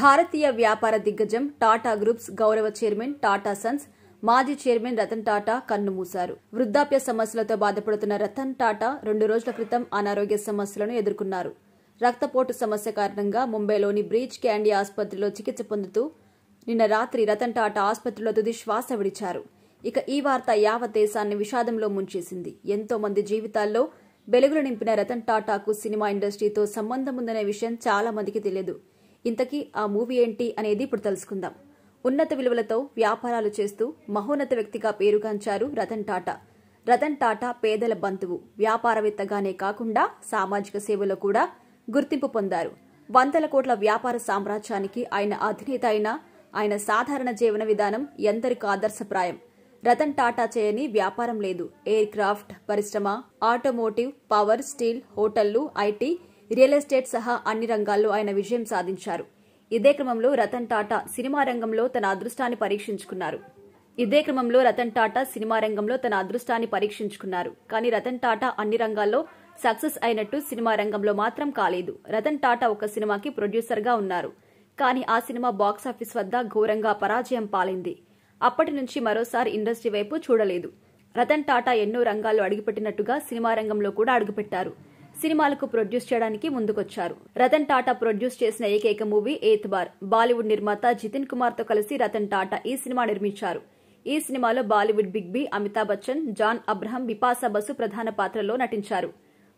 భారతీయ వ్యాపార దిగ్గజం టాటా గ్రూప్స్ గౌరవ చైర్మన్ టాటా సన్స్ మాజీ చైర్మన్ రతన్ టాటా కన్నుమూశారు వృద్ధాప్య సమస్యలతో బాధపడుతున్న రతన్ టాటా రెండు రోజుల క్రితం అనారోగ్య సమస్యలను ఎదుర్కొన్నారు రక్తపోటు సమస్య కారణంగా ముంబైలోని బ్రీచ్ క్యాండీ ఆసుపత్రిలో చికిత్స పొందుతూ నిన్న రాత్రి రతన్ టాటా ఆసుపత్రిలో తుది శ్వాస విడిచారు ఇక ఈ వార్త యావత్ దేశాన్ని విషాదంలో ముంచేసింది ఎంతో మంది జీవితాల్లో వెలుగులు నింపిన రతన్ టాటాకు సినిమా ఇండస్ట్రీతో సంబంధం ఉందనే విషయం చాలా మందికి తెలియదు ఇంతకీ ఆ మూవీ ఏంటి అనేది ఇప్పుడు తెలుసుకుందాం ఉన్నత విలువలతో వ్యాపారాలు చేస్తూ మహోన్నత వ్యక్తిగా పేరుగాంచారు రతన్ టాటా రతన్ టాటా పేదల బంధువు వ్యాపారవేత్తగానే కాకుండా సామాజిక సేవలో కూడా గుర్తింపు పొందారు వందల కోట్ల వ్యాపార సామ్రాజ్యానికి ఆయన అధినేత అయిన ఆయన సాధారణ జీవన విధానం ఎందరికీ ఆదర్శప్రాయం రతన్ టాటా చేయని వ్యాపారం లేదు ఎయిర్ క్రాఫ్ట్ పరిశ్రమ ఆటోమోటివ్ పవర్ స్టీల్ హోటళ్లు ఐటీ రియల్ ఎస్టేట్ సహా అన్ని రంగాల్లో ఆయన విజయం సాధించారు ఇదే క్రమంలో రతన్ టాటా సినిమా రంగంలో తన అదృష్టాన్ని పరీక్షించుకున్నారు ఇదే క్రమంలో రతన్ టాటా సినిమా రంగంలో తన అదృష్టాన్ని పరీక్షించుకున్నారు కానీ రతన్ టాటా అన్ని రంగాల్లో సక్సెస్ అయినట్టు సినిమా రంగంలో మాత్రం కాలేదు రతన్ టాటా ఒక సినిమాకి ప్రొడ్యూసర్గా ఉన్నారు కానీ ఆ సినిమా బాక్సాఫీస్ వద్ద ఘోరంగా పరాజయం పాలింది అప్పటి నుంచి మరోసారి ఇండస్ట్రీ వైపు చూడలేదు రతన్ టాటా ఎన్నో రంగాల్లో అడుగుపెట్టినట్టుగా సినిమా రంగంలో కూడా అడుగుపెట్టారు సినిమాలకు ప్రొడ్యూస్ చేయడానికి ముందుకొచ్చారు రతన్ టాటా ప్రొడ్యూస్ చేసిన ఏకైక మూవీ ఎయిత్ బార్ బాలీవుడ్ నిర్మాత జితిన్ కుమార్ తో కలిసి రతన్ టాటా ఈ సినిమా నిర్మించారు ఈ సినిమాలో బాలీవుడ్ బిగ్ బి అమితాబ్ బచ్చన్ జాన్ అబ్రహం బిపాసా బసు ప్రధాన పాత్రలో నటించారు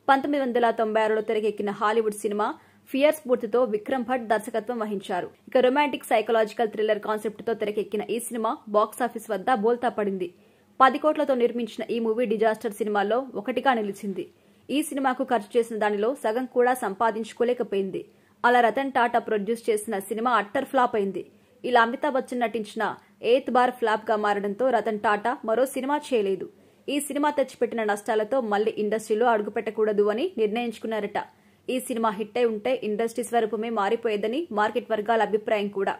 పంతొమ్మిది వందల తొంభై ఆరులో తెరకెక్కిన హాలీవుడ్ సినిమా ఫియర్ స్ఫూర్తితో విక్రమ్ భట్ దర్శకత్వం వహించారు ఇక రొమాంటిక్ సైకలాజికల్ థ్రిల్లర్ కాన్సెప్ట్ తో తెరకెక్కిన ఈ సినిమా బాక్సాఫీస్ వద్ద బోల్తా పడింది పది కోట్లతో నిర్మించిన ఈ మూవీ డిజాస్టర్ సినిమాలో ఒకటిగా నిలిచింది ఈ సినిమాకు ఖర్చు చేసిన దానిలో సగం కూడా సంపాదించుకోలేకపోయింది అలా రతన్ టాటా ప్రొడ్యూస్ చేసిన సినిమా అట్టర్ ఫ్లాప్ అయింది ఇలా అమితాబ్ బచ్చన్ నటించిన ఎయిత్ బార్ ఫ్లాప్గా మారడంతో రతన్ టాటా మరో సినిమా చేయలేదు ఈ సినిమా తెచ్చిపెట్టిన నష్టాలతో మళ్లీ ఇండస్ట్రీలో అడుగుపెట్టకూడదు అని నిర్ణయించుకున్నారట ఈ సినిమా హిట్ అయి ఉంటే ఇండస్ట్రీ స్వరూపమే మారిపోయేదని మార్కెట్ వర్గాల అభిప్రాయం కూడా